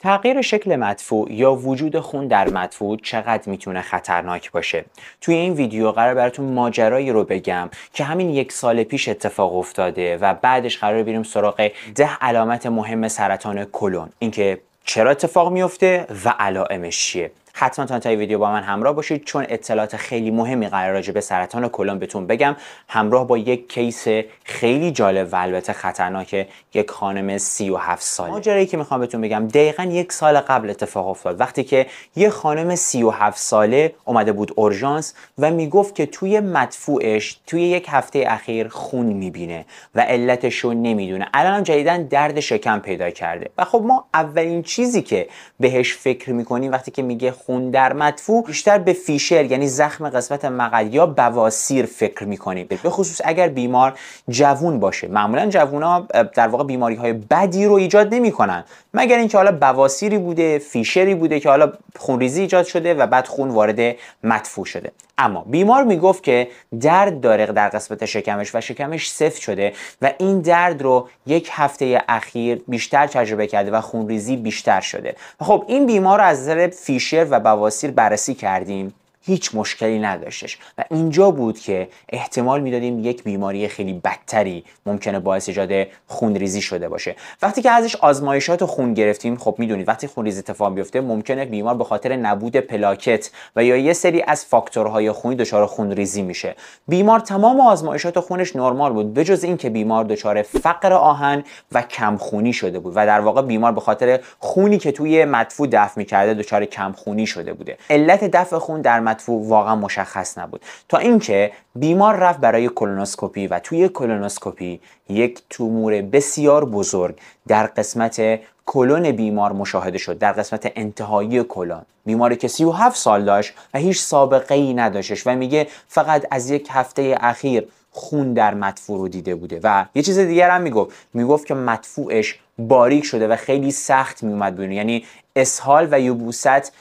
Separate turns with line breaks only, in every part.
تغییر شکل مدفوع یا وجود خون در مدفوع چقدر میتونه خطرناک باشه توی این ویدیو قرار براتون ماجرایی رو بگم که همین یک سال پیش اتفاق افتاده و بعدش قرار بریم سراغ ده علامت مهم سرطان کلون اینکه چرا اتفاق میفته و علائمش چیه حتما تا انتهای ویدیو با من همراه باشید چون اطلاعات خیلی مهمی قرار راجع به سرطان کلون بهتون بگم همراه با یک کیس خیلی جالب و البته خطرناک یک خانم 37 ساله ماجرایی که میخوام بهتون بگم دقیقا یک سال قبل اتفاق افتاد وقتی که یک خانم 37 ساله اومده بود اورژانس و میگفت که توی مدفوعش توی یک هفته اخیر خون میبینه و علتش رو نمیدونه الان هم جدیدا درد شکم پیدا کرده و خب ما اولین چیزی که بهش فکر میکنیم وقتی که میگه خون در مدفوع بیشتر به فیشر یعنی زخم قسمت مقل یا بواسیر فکر میکنیم به خصوص اگر بیمار جوون باشه معمولا جوونا در واقع بیماری های بدی رو ایجاد نمیکنن مگر اینکه حالا بواسیری بوده فیشری بوده که حالا خونریزی ایجاد شده و بعد خون وارد مدفوع شده اما بیمار میگفت که درد داره در قسمت شکمش و شکمش سفت شده و این درد رو یک هفته اخیر بیشتر تجربه کرده و خونریزی بیشتر شده خب این بیمار رو از نظر فیشر و بواسیر بررسی کردیم هیچ مشکلی نداشتش و اینجا بود که احتمال میدادیم یک بیماری خیلی بدتری ممکنه باعث ایجاد خونریزی شده باشه وقتی که ازش آزمایشات خون گرفتیم خب میدونید وقتی خونریزی اتفاق بیفته ممکنه بیمار به خاطر نبود پلاکت و یا یه سری از فاکتورهای خونی دچار خونریزی میشه بیمار تمام آزمایشات خونش نرمال بود به جز اینکه بیمار دچار فقر آهن و خونی شده بود و در واقع بیمار به خاطر خونی که توی مدفوع دفع میکرده دچار خونی شده بوده علت دفع خون در مدفوع واقعا مشخص نبود تا اینکه بیمار رفت برای کلونوسکوپی و توی کلونوسکوپی یک تومور بسیار بزرگ در قسمت کلون بیمار مشاهده شد در قسمت انتهایی کلون بیماری که 37 سال داشت و هیچ سابقه ای نداشتش و میگه فقط از یک هفته اخیر خون در مدفوع رو دیده بوده و یه چیز دیگر هم میگفت میگفت که مدفوعش باریک شده و خیلی سخت میومد بیرون یعنی اسهال و یبوست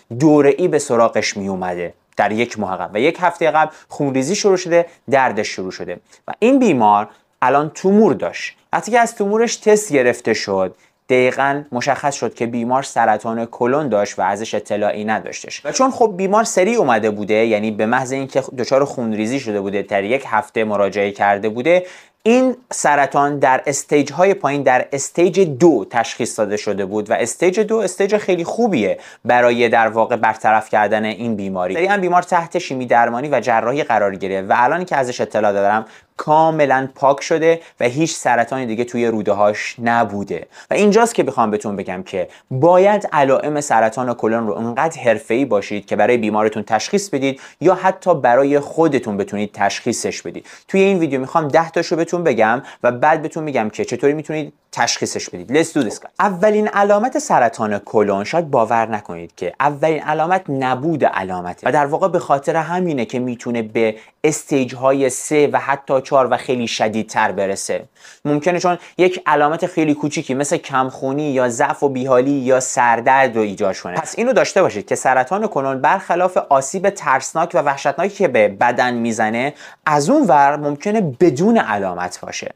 ای به سراغش میومده در یک ماه قبل و یک هفته قبل خونریزی شروع شده دردش شروع شده و این بیمار الان تومور داشت وقتی که از تومورش تست گرفته شد دقیقا مشخص شد که بیمار سرطان کلون داشت و ازش اطلاعی نداشتش و چون خب بیمار سری اومده بوده یعنی به محض اینکه دچار خونریزی شده بوده در یک هفته مراجعه کرده بوده این سرطان در استیج های پایین در استیج دو تشخیص داده شده بود و استیج دو استیج خیلی خوبیه برای در واقع برطرف کردن این بیماری هم بیمار تحت شیمی درمانی و جراحی قرار گیره و الان که ازش اطلاع دارم کاملا پاک شده و هیچ سرطانی دیگه توی روده هاش نبوده و اینجاست که میخوام بهتون بگم که باید علائم سرطان کلون رو انقدر حرفه‌ای باشید که برای بیمارتون تشخیص بدید یا حتی برای خودتون بتونید تشخیصش بدید توی این ویدیو میخوام 10 تاشو بهتون بگم و بعد بهتون میگم که چطوری میتونید تشخیصش بدید Let's دو اولین علامت سرطان کلون شاید باور نکنید که اولین علامت نبود علامت. و در واقع به خاطر همینه که میتونه به استیج های 3 و حتی چهار و خیلی شدیدتر برسه ممکنه چون یک علامت خیلی کوچیکی مثل کمخونی یا ضعف و بیحالی یا سردرد رو ایجاد کنه پس اینو داشته باشید که سرطان کلون برخلاف آسیب ترسناک و وحشتناکی که به بدن میزنه از اون ور ممکنه بدون علامت باشه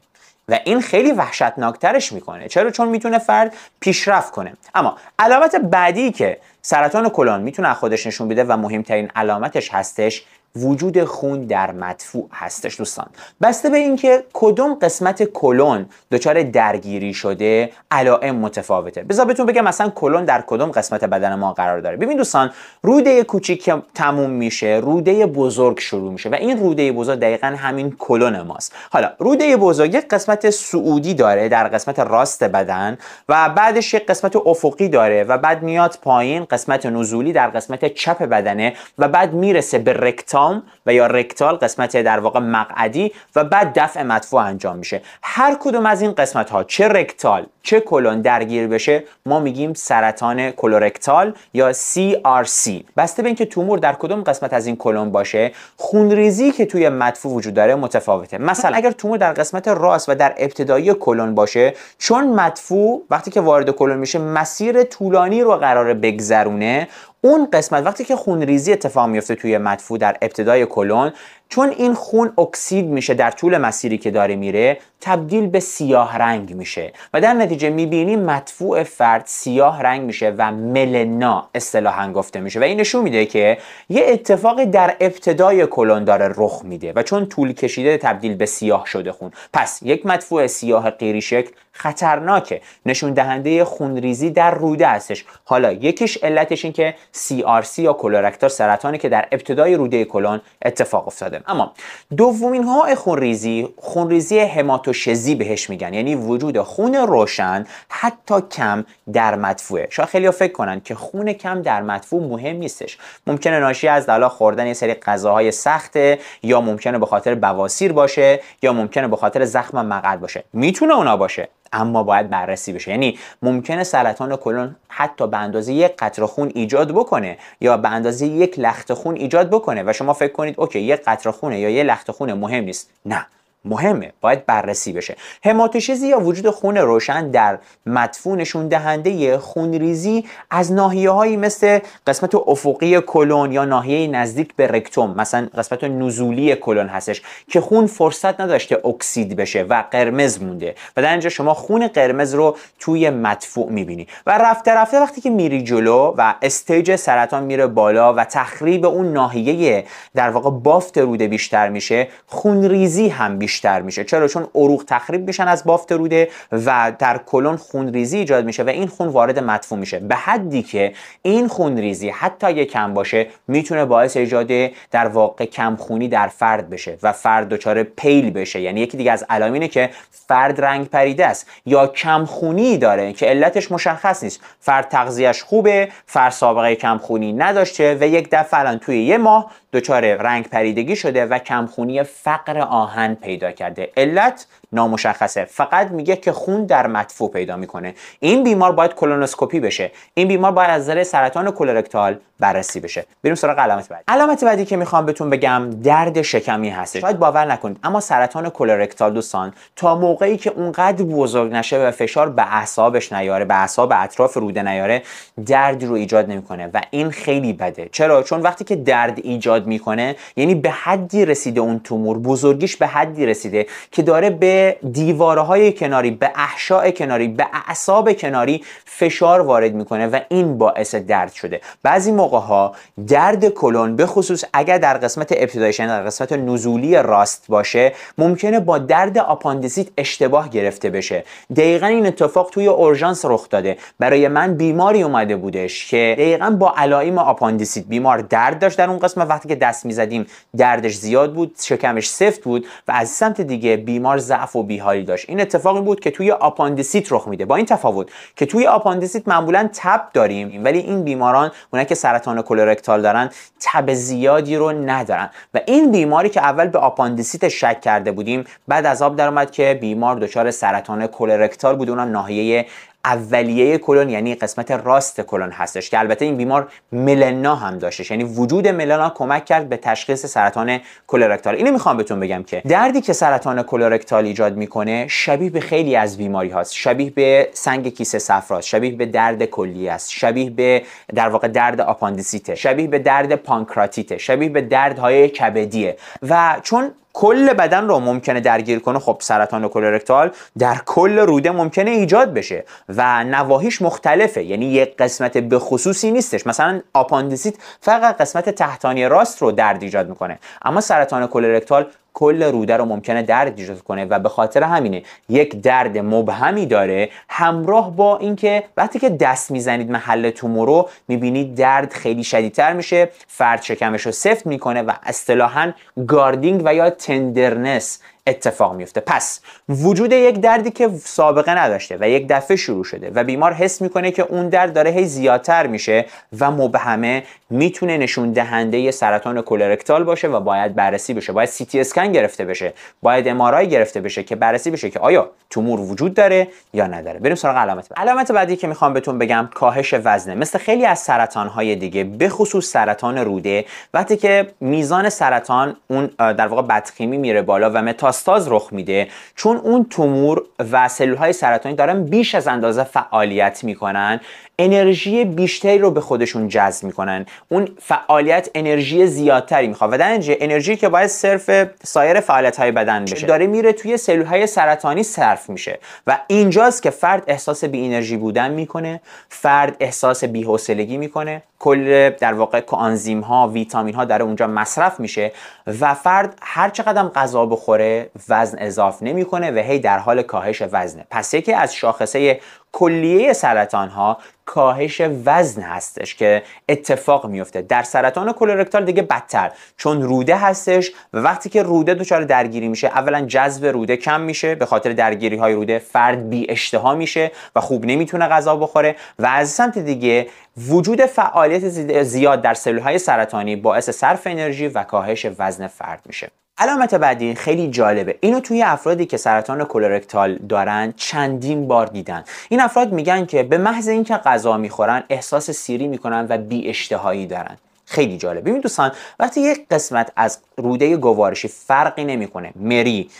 و این خیلی وحشتناکترش میکنه چرا چون میتونه فرد پیشرفت کنه اما علامت بعدی که سرطان کلان میتونه خودش نشون بده و مهمترین علامتش هستش وجود خون در مدفوع هستش دوستان بسته به اینکه کدوم قسمت کلون دچار درگیری شده علائم متفاوته بذار بهتون بگم مثلا کلون در کدوم قسمت بدن ما قرار داره ببین دوستان روده کوچیک که تموم میشه روده بزرگ شروع میشه و این روده بزرگ دقیقا همین کلون ماست حالا روده بزرگ یک قسمت سعودی داره در قسمت راست بدن و بعدش یک قسمت افقی داره و بعد میاد پایین قسمت نزولی در قسمت چپ بدنه و بعد میرسه به رکتا و یا رکتال قسمت در واقع مقعدی و بعد دفع مدفوع انجام میشه هر کدوم از این قسمت ها چه رکتال چه کلون درگیر بشه ما میگیم سرطان کلورکتال یا CRC بسته به اینکه تومور در کدوم قسمت از این کلون باشه خونریزی که توی مدفوع وجود داره متفاوته مثلا اگر تومور در قسمت راست و در ابتدایی کلون باشه چون مدفوع وقتی که وارد کلون میشه مسیر طولانی رو قرار بگذرونه اون قسمت وقتی که خونریزی اتفاق میفته توی مدفوع در ابتدای کلون چون این خون اکسید میشه در طول مسیری که داره میره تبدیل به سیاه رنگ میشه و در نتیجه میبینیم مدفوع فرد سیاه رنگ میشه و ملنا اصطلاحا گفته میشه و این نشون میده که یه اتفاقی در ابتدای کلون داره رخ میده و چون طول کشیده تبدیل به سیاه شده خون پس یک مدفوع سیاه غیری شکل خطرناکه نشون دهنده خونریزی در روده هستش حالا یکیش علتش این که CRC یا کلورکتار سرطانی که در ابتدای روده کلون اتفاق افتاده اما دومین های خونریزی خونریزی هماتوشزی بهش میگن یعنی وجود خون روشن حتی کم در مدفوعه شاید خیلی فکر کنن که خون کم در مدفوع مهم نیستش ممکنه ناشی از دلا خوردن یه سری غذاهای سخته یا ممکنه به خاطر بواسیر باشه یا ممکنه به خاطر زخم مقعد باشه میتونه اونا باشه اما باید بررسی بشه یعنی ممکنه سرطان کلون حتی به اندازه یک قطره خون ایجاد بکنه یا به اندازه یک لخت خون ایجاد بکنه و شما فکر کنید اوکی یک قطره خونه یا یک لخت خونه مهم نیست نه مهمه باید بررسی بشه هماتوشیزی یا وجود خون روشن در مدفونشون دهنده خونریزی از ناحیه هایی مثل قسمت افقی کلون یا ناحیه نزدیک به رکتوم مثلا قسمت نزولی کلون هستش که خون فرصت نداشته اکسید بشه و قرمز مونده و در اینجا شما خون قرمز رو توی مدفوع میبینی و رفته رفته وقتی که میری جلو و استیج سرطان میره بالا و تخریب اون ناحیه در واقع بافت روده بیشتر میشه خونریزی هم بیشتر بیشتر میشه چرا چون عروق تخریب میشن از بافت روده و در کلون خونریزی ایجاد میشه و این خون وارد مدفوع میشه به حدی که این خونریزی حتی اگه کم باشه میتونه باعث ایجاد در واقع کمخونی در فرد بشه و فرد دچار پیل بشه یعنی یکی دیگه از علائم که فرد رنگ پریده است یا خونی داره که علتش مشخص نیست فرد تغذیهش خوبه فرد سابقه کمخونی نداشته و یک دفعه الان توی یه ماه دچار رنگ پریدگی شده و خونی فقر آهن پیدا giderken de ellet نامشخصه فقط میگه که خون در مدفوع پیدا میکنه این بیمار باید کلونوسکوپی بشه این بیمار باید از نظر سرطان کلورکتال بررسی بشه بریم سراغ علامت بعدی علامت بعدی که میخوام بهتون بگم درد شکمی هست شاید باور نکنید اما سرطان کلورکتال دوستان تا موقعی که اونقدر بزرگ نشه و فشار به اعصابش نیاره به اعصاب اطراف روده نیاره درد رو ایجاد نمیکنه و این خیلی بده چرا چون وقتی که درد ایجاد میکنه یعنی به حدی رسیده اون تومور بزرگیش به حدی رسیده که داره به دیواره های کناری به احشاء کناری به اعصاب کناری فشار وارد میکنه و این باعث درد شده بعضی موقع ها درد کلون به خصوص اگر در قسمت ابتدایش یعنی در قسمت نزولی راست باشه ممکنه با درد آپاندیسیت اشتباه گرفته بشه دقیقا این اتفاق توی اورژانس رخ داده برای من بیماری اومده بودش که دقیقا با علائم آپاندیسیت بیمار درد داشت در اون قسمت وقتی که دست میزدیم دردش زیاد بود شکمش سفت بود و از سمت دیگه بیمار ضعف و بیهایی داشت این اتفاقی بود که توی آپاندیسیت رخ میده با این تفاوت که توی آپاندیسیت معمولا تب داریم ولی این بیماران اونایی که سرطان کلورکتال دارن تب زیادی رو ندارن و این بیماری که اول به آپاندیسیت شک کرده بودیم بعد از آب درآمد که بیمار دچار سرطان کلورکتال بود اونم ناحیه اولیه کلون یعنی قسمت راست کلون هستش که البته این بیمار ملنا هم داشتش یعنی وجود ملنا کمک کرد به تشخیص سرطان کلورکتال اینو میخوام بهتون بگم که دردی که سرطان کلورکتال ایجاد میکنه شبیه به خیلی از بیماری هاست شبیه به سنگ کیسه صفرا، شبیه به درد کلی است شبیه به در واقع درد آپاندیسیت، شبیه به درد پانکراتیت، شبیه به دردهای کبدیه و چون کل بدن رو ممکنه درگیر کنه خب سرطان کلورکتال در کل روده ممکنه ایجاد بشه و نواهیش مختلفه یعنی یک قسمت به خصوصی نیستش مثلا آپاندیسیت فقط قسمت تحتانی راست رو درد ایجاد میکنه اما سرطان کلورکتال کل روده رو ممکنه درد ایجاد کنه و به خاطر همینه یک درد مبهمی داره همراه با اینکه وقتی که دست میزنید محل تومور رو میبینید درد خیلی شدیدتر میشه فرد شکمش رو سفت میکنه و اصطلاحا گاردینگ و یا تندرنس اتفاق میفته پس وجود یک دردی که سابقه نداشته و یک دفعه شروع شده و بیمار حس میکنه که اون درد داره هی زیادتر میشه و مبهمه میتونه نشون دهنده سرطان کولرکتال باشه و باید بررسی بشه باید سی تی اسکن گرفته بشه باید ام گرفته بشه که بررسی بشه که آیا تومور وجود داره یا نداره بریم سراغ علامت علامت بعدی که میخوام بهتون بگم کاهش وزنه مثل خیلی از سرطان های دیگه به خصوص سرطان روده وقتی که میزان سرطان اون در واقع بدخیمی میره بالا و متا متاستاز رخ میده چون اون تومور و سلول های سرطانی دارن بیش از اندازه فعالیت میکنن انرژی بیشتری رو به خودشون جذب میکنن اون فعالیت انرژی زیادتری میخواد و در انرژی که باید صرف سایر فعالیت های بدن بشه داره میره توی سلول های سرطانی صرف میشه و اینجاست که فرد احساس بی انرژی بودن میکنه فرد احساس حوصلگی میکنه کل در واقع کانزیم ها ویتامین ها در اونجا مصرف میشه و فرد هر چقدر غذا بخوره وزن اضاف نمیکنه و هی در حال کاهش وزنه پس یکی از شاخصه کلیه سرطان ها کاهش وزن هستش که اتفاق میفته در سرطان کلورکتال دیگه بدتر چون روده هستش و وقتی که روده دچار درگیری میشه اولا جذب روده کم میشه به خاطر درگیری های روده فرد بی اشتها میشه و خوب نمیتونه غذا بخوره و از سمت دیگه وجود فعال فعالیت زیاد در سلولهای سرطانی باعث صرف انرژی و کاهش وزن فرد میشه علامت بعدی خیلی جالبه اینو توی افرادی که سرطان کلورکتال دارن چندین بار دیدن این افراد میگن که به محض اینکه غذا میخورن احساس سیری میکنن و بی اشتهایی دارن خیلی جالب ببین دوستان وقتی یک قسمت از روده گوارشی فرقی نمیکنه مری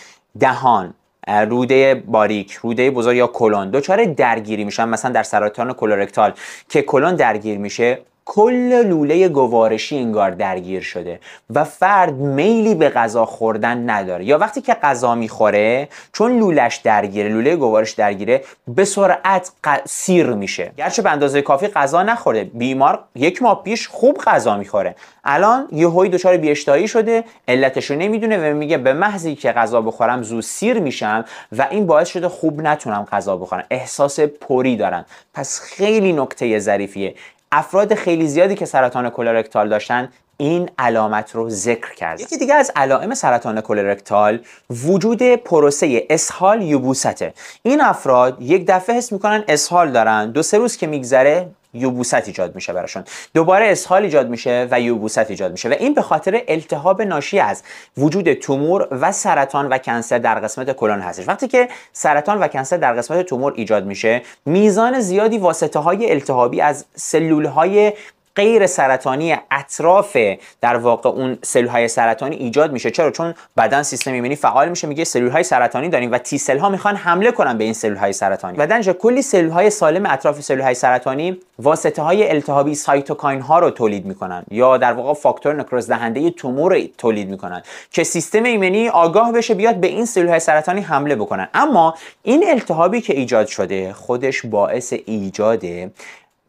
دهان روده باریک روده بزرگ یا کلون دچار درگیری میشن مثلا در سرطان کلورکتال که کلون درگیر میشه کل لوله گوارشی انگار درگیر شده و فرد میلی به غذا خوردن نداره یا وقتی که غذا میخوره چون لولش درگیره لوله گوارش درگیره به سرعت سیر میشه گرچه به اندازه کافی غذا نخورده بیمار یک ماه پیش خوب غذا میخوره الان یه هوی دچار بیشتایی شده علتش رو نمیدونه و میگه به محضی که غذا بخورم زود سیر میشم و این باعث شده خوب نتونم غذا بخورم احساس پری دارن پس خیلی نکته ظریفیه افراد خیلی زیادی که سرطان کولورکتال داشتن این علامت رو ذکر کرد یکی دیگه از علائم سرطان کولرکتال وجود پروسه اسهال یوبوسته این افراد یک دفعه حس میکنن اسهال دارن دو سه روز که میگذره یوبوست ایجاد میشه براشون دوباره اسهال ایجاد میشه و یوبوست ایجاد میشه و این به خاطر التهاب ناشی از وجود تومور و سرطان و کنسر در قسمت کلون هستش وقتی که سرطان و کنسر در قسمت تومور ایجاد میشه میزان زیادی واسطه های التهابی از سلول های غیر سرطانی اطراف در واقع اون سلول های سرطانی ایجاد میشه چرا چون بدن سیستم ایمنی فعال میشه میگه سلول های سرطانی داریم و تی سل ها میخوان حمله کنن به این سلول های سرطانی بدن کلی سلول های سالم اطراف سلول های سرطانی واسطه های التهابی سایتوکاین ها رو تولید میکنن یا در واقع فاکتور نکروز دهنده تومور تولید میکنن که سیستم ایمنی آگاه بشه بیاد به این سلول سرطانی حمله بکنن اما این التهابی که ایجاد شده خودش باعث ایجاد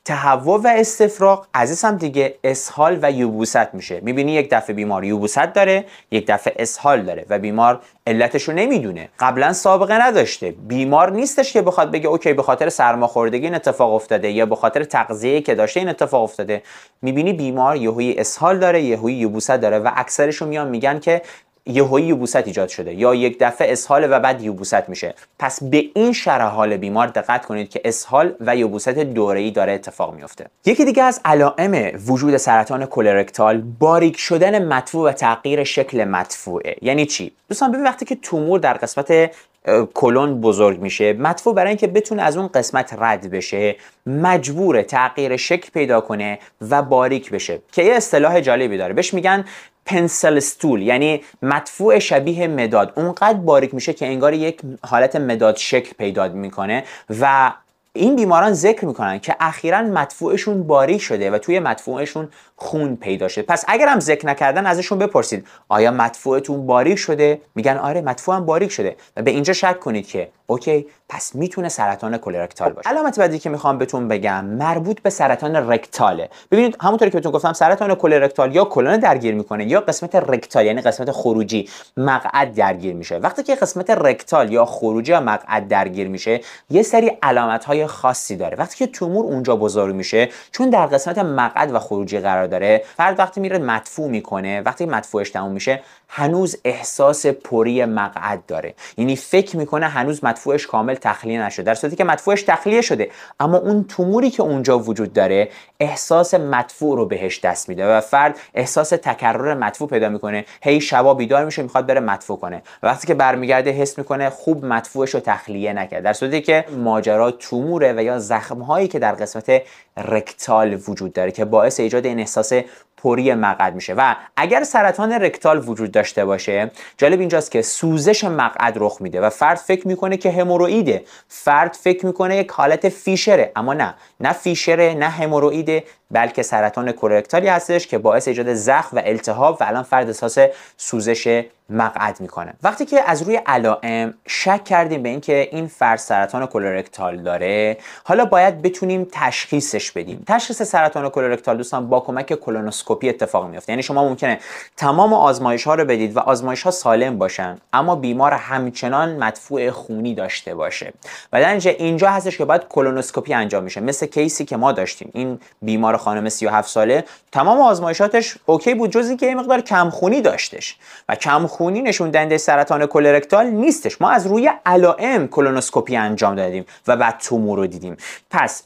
تهوع و استفراغ از سمت دیگه اسهال و یوبوست میشه میبینی یک دفعه بیمار یوبوست داره یک دفعه اسهال داره و بیمار علتش رو نمیدونه قبلا سابقه نداشته بیمار نیستش که بخواد بگه اوکی به خاطر سرماخوردگی این اتفاق افتاده یا به خاطر تغذیه که داشته این اتفاق افتاده میبینی بیمار یهویی اسهال داره یهوی یوبوست داره و اکثرشون میان میگن که یهویی یوبوست ایجاد شده یا یک دفعه اسهال و بعد یوبوست میشه پس به این شرح حال بیمار دقت کنید که اسهال و یوبوست دوره‌ای داره اتفاق میفته یکی دیگه از علائم وجود سرطان کولرکتال، باریک شدن مطفوع و تغییر شکل مطفوعه یعنی چی دوستان ببین وقتی که تومور در قسمت کلون بزرگ میشه مطفوع برای اینکه بتونه از اون قسمت رد بشه مجبور تغییر شکل پیدا کنه و باریک بشه که یه اصطلاح جالبی داره بهش میگن پنسل استول یعنی مدفوع شبیه مداد اونقدر باریک میشه که انگار یک حالت مداد شکل پیدا میکنه و این بیماران ذکر میکنن که اخیرا مدفوعشون باری شده و توی مدفوعشون خون پیدا شده پس اگر هم ذکر نکردن ازشون بپرسید آیا مدفوعتون باریک شده میگن آره مدفوعم باریک شده و به اینجا شک کنید که اوکی پس میتونه سرطان کلرکتال خب، باشه علامت بعدی که میخوام بهتون بگم مربوط به سرطان رکتاله ببینید همونطوری که بهتون گفتم سرطان کلرکتال یا کلون درگیر میکنه یا قسمت رکتال یعنی قسمت خروجی مقعد درگیر میشه وقتی که قسمت رکتال یا خروجی یا مقعد درگیر میشه یه سری علامت های خاصی داره وقتی که تومور اونجا بزرگ میشه چون در قسمت مقعد و خروجی قرار داره فرد وقتی میره مدفوع میکنه وقتی مدفوعش تموم میشه هنوز احساس پری مقعد داره یعنی فکر میکنه هنوز مدفوعش کامل تخلیه نشده در صورتی که مدفوعش تخلیه شده اما اون توموری که اونجا وجود داره احساس مدفوع رو بهش دست میده و فرد احساس تکرر مدفوع پیدا میکنه هی شبا بیدار میشه میخواد بره مدفوع کنه وقتی که برمیگرده حس میکنه خوب مدفوعش رو تخلیه نکرد در صورتی که ماجرا توموره و یا زخم هایی که در قسمت رکتال وجود داره که باعث ایجاد این احساس پوری مقعد میشه و اگر سرطان رکتال وجود داشته باشه جالب اینجاست که سوزش مقعد رخ میده و فرد فکر میکنه که هموروئیده فرد فکر میکنه یک حالت فیشره اما نه نه فیشره نه هموروئیده بلکه سرطان کورکتالی هستش که باعث ایجاد زخم و التهاب و الان فرد احساس سوزش مقعد میکنه وقتی که از روی علائم شک کردیم به اینکه این فرد سرطان کلورکتال داره حالا باید بتونیم تشخیصش بدیم تشخیص سرطان کلورکتال دوستان با کمک کلونوسکوپی اتفاق میفته یعنی شما ممکنه تمام آزمایش ها رو بدید و آزمایش ها سالم باشن اما بیمار همچنان مدفوع خونی داشته باشه و در اینجا هستش که باید کلونوسکوپی انجام میشه مثل کیسی که ما داشتیم این بیمار خانم 37 ساله تمام آزمایشاتش اوکی بود جز اینکه یه مقدار خونی داشتش و کم خونی نشون دهنده سرطان کلرکتال نیستش ما از روی علائم کلونوسکوپی انجام دادیم و بعد تومور رو دیدیم پس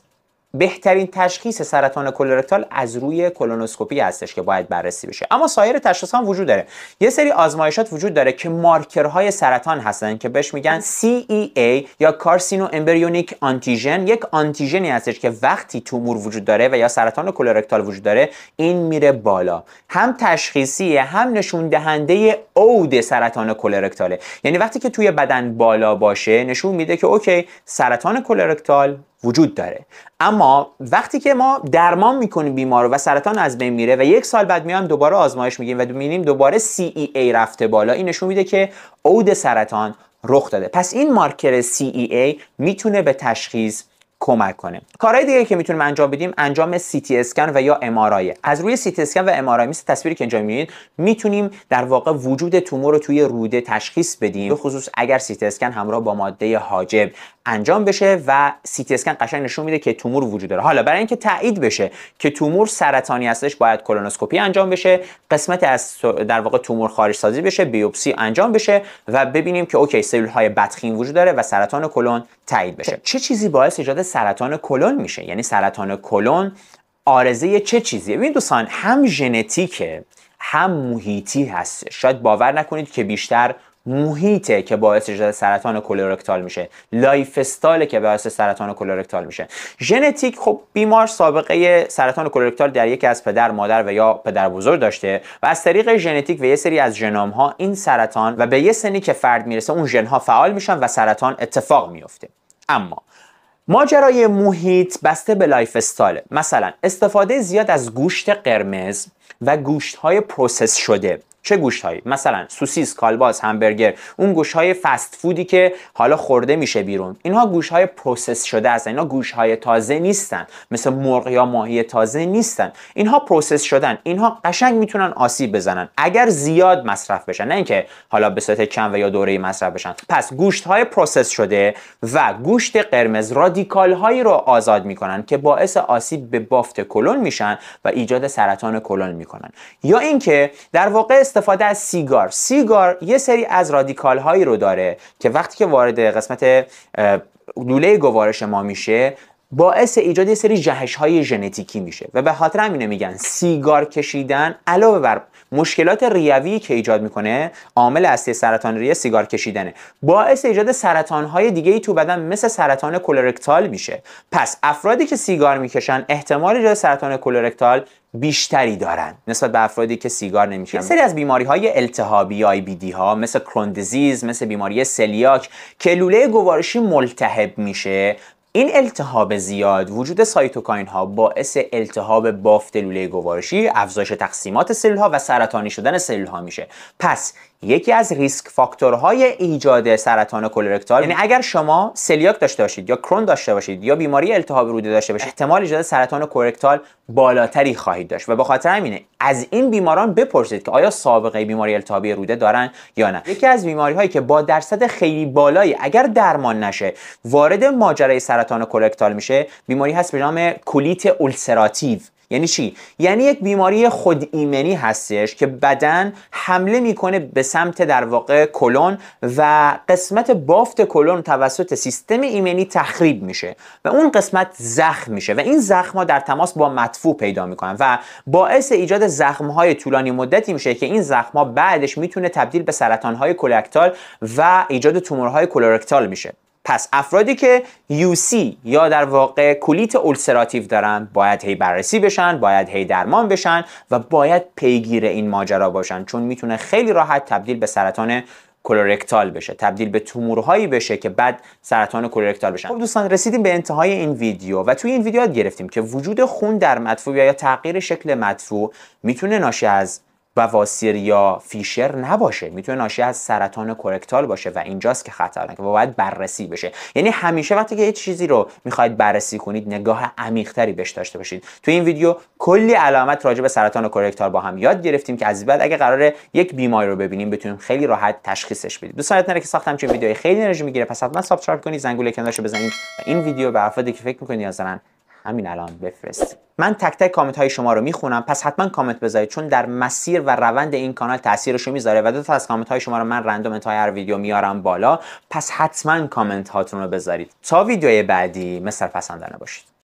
بهترین تشخیص سرطان کلورکتال از روی کولونوسکوپی هستش که باید بررسی بشه اما سایر تشخیص هم وجود داره یه سری آزمایشات وجود داره که مارکرهای سرطان هستن که بهش میگن CEA یا کارسینو امبریونیک آنتیژن یک آنتیژنی هستش که وقتی تومور وجود داره و یا سرطان کلورکتال وجود داره این میره بالا هم تشخیصی هم نشون دهنده اود سرطان کلورکتاله یعنی وقتی که توی بدن بالا باشه نشون میده که اوکی سرطان کلورکتال وجود داره اما وقتی که ما درمان میکنیم بیمار رو و سرطان از بین میره و یک سال بعد میایم دوباره آزمایش میگیم و میبینیم دوباره CEA رفته بالا این نشون میده که عود سرطان رخ داده پس این مارکر CEA میتونه به تشخیص کمک کنه کارهای دیگه که میتونیم انجام بدیم انجام سی تی اسکن و یا ام از روی سی تی اسکن و ام مثل تصویری که اینجا میتونیم در واقع وجود تومور رو توی روده تشخیص بدیم به خصوص اگر سی اسکن همراه با ماده حاجب انجام بشه و سی تی اسکن قشنگ نشون میده که تومور وجود داره حالا برای اینکه تایید بشه که تومور سرطانی هستش باید کلونوسکوپی انجام بشه قسمت از در واقع تومور خارج سازی بشه بیوپسی انجام بشه و ببینیم که اوکی سلول های بدخیم وجود داره و سرطان کلون تایید بشه خب. چه چیزی باعث ایجاد سرطان کلون میشه یعنی سرطان کلون آرزه چه چیزیه ببین دوستان هم ژنتیکه هم محیطی هست شاید باور نکنید که بیشتر محیطه که باعث ایجاد سرطان کلورکتال میشه لایف که باعث سرطان کلورکتال میشه ژنتیک خب بیمار سابقه سرطان کلورکتال در یکی از پدر مادر و یا پدر بزرگ داشته و از طریق ژنتیک و یه سری از ژنوم ها این سرطان و به یه سنی که فرد میرسه اون ژن ها فعال میشن و سرطان اتفاق میفته اما ماجرای محیط بسته به لایف استایل مثلا استفاده زیاد از گوشت قرمز و گوشت های پروسس شده چه هایی؟ مثلا سوسیس کالباس همبرگر اون گوشت های فست فودی که حالا خورده میشه بیرون اینها گوشت های پروسس شده هستن اینها گوشت های تازه نیستن مثل مرغ یا ماهی تازه نیستن اینها پروسس شدن اینها قشنگ میتونن آسیب بزنن اگر زیاد مصرف بشن نه اینکه حالا به صورت کم و یا دوره مصرف بشن پس گوشت های پروسس شده و گوشت قرمز رادیکال هایی رو آزاد میکنن که باعث آسیب به بافت کلون میشن و ایجاد سرطان کلون میکنن یا اینکه در واقع است استفاده از سیگار سیگار یه سری از رادیکال هایی رو داره که وقتی که وارد قسمت لوله گوارش ما میشه باعث ایجاد یه سری جهش های ژنتیکی میشه و به خاطر همینه میگن سیگار کشیدن علاوه بر مشکلات ریوی که ایجاد میکنه عامل اصلی سرطان ریه سیگار کشیدنه باعث ایجاد سرطان های دیگه ای تو بدن مثل سرطان کلورکتال میشه پس افرادی که سیگار میکشن احتمال ایجاد سرطان کلورکتال بیشتری دارن نسبت به افرادی که سیگار نمیکشن سری از بیماری های التهابی آی بی دی ها مثل کرون دیزیز مثل بیماری سلیاک که لوله گوارشی ملتهب میشه این التهاب زیاد وجود سایتوکاین ها باعث التهاب بافت لوله گوارشی افزایش تقسیمات سلول ها و سرطانی شدن سلول ها میشه پس یکی از ریسک فاکتورهای ایجاد سرطان کلورکتال یعنی اگر شما سلیاک داشته باشید یا کرون داشته باشید یا بیماری التهاب روده داشته باشید احتمال ایجاد سرطان کلورکتال بالاتری خواهید داشت و به خاطر همینه از این بیماران بپرسید که آیا سابقه بیماری التهابی روده دارن یا نه یکی از بیماری هایی که با درصد خیلی بالایی اگر درمان نشه وارد ماجرای سرطان کولورکتال میشه بیماری هست به نام کولیت اولسراتیو یعنی چی یعنی یک بیماری خود ایمنی هستش که بدن حمله میکنه به سمت در واقع کلون و قسمت بافت کلون توسط سیستم ایمنی تخریب میشه و اون قسمت زخم میشه و این زخم ها در تماس با مدفوع پیدا میکنن و باعث ایجاد زخم های طولانی مدتی میشه که این زخم ها بعدش میتونه تبدیل به سرطان های و ایجاد تومورهای کلورکتال میشه پس افرادی که یوسی یا در واقع کلیت اولسراتیو دارن باید هی بررسی بشن باید هی درمان بشن و باید پیگیر این ماجرا باشن چون میتونه خیلی راحت تبدیل به سرطان کلورکتال بشه تبدیل به تومورهایی بشه که بعد سرطان کلورکتال بشن خب دوستان رسیدیم به انتهای این ویدیو و توی این ویدیو گرفتیم که وجود خون در مدفوع یا تغییر شکل مدفوع میتونه ناشی از و واسیر یا فیشر نباشه میتونه ناشی از سرطان کورکتال باشه و اینجاست که خطرناکه و باید بررسی بشه یعنی همیشه وقتی که یه چیزی رو میخواید بررسی کنید نگاه عمیقتری بهش داشته باشید تو این ویدیو کلی علامت راجع به سرطان کورکتال با هم یاد گرفتیم که از بعد اگه قرار یک بیماری رو ببینیم بتونیم خیلی راحت تشخیصش بدیم دوستان نره که ساختم چه ویدیوی خیلی انرژی میگیره پس حتما سابسکرایب کنید زنگوله کنارشو بزنید و این ویدیو به افرادی که فکر میکنید نیاز همین الان بفرست. من تک تک کامنت های شما رو میخونم پس حتما کامنت بذارید چون در مسیر و روند این کانال تاثیرش رو میذاره و دو تا از کامنت های شما رو من رندوم تا هر ویدیو میارم بالا پس حتما کامنت هاتون رو بذارید تا ویدیوی بعدی مثل پسندانه باشید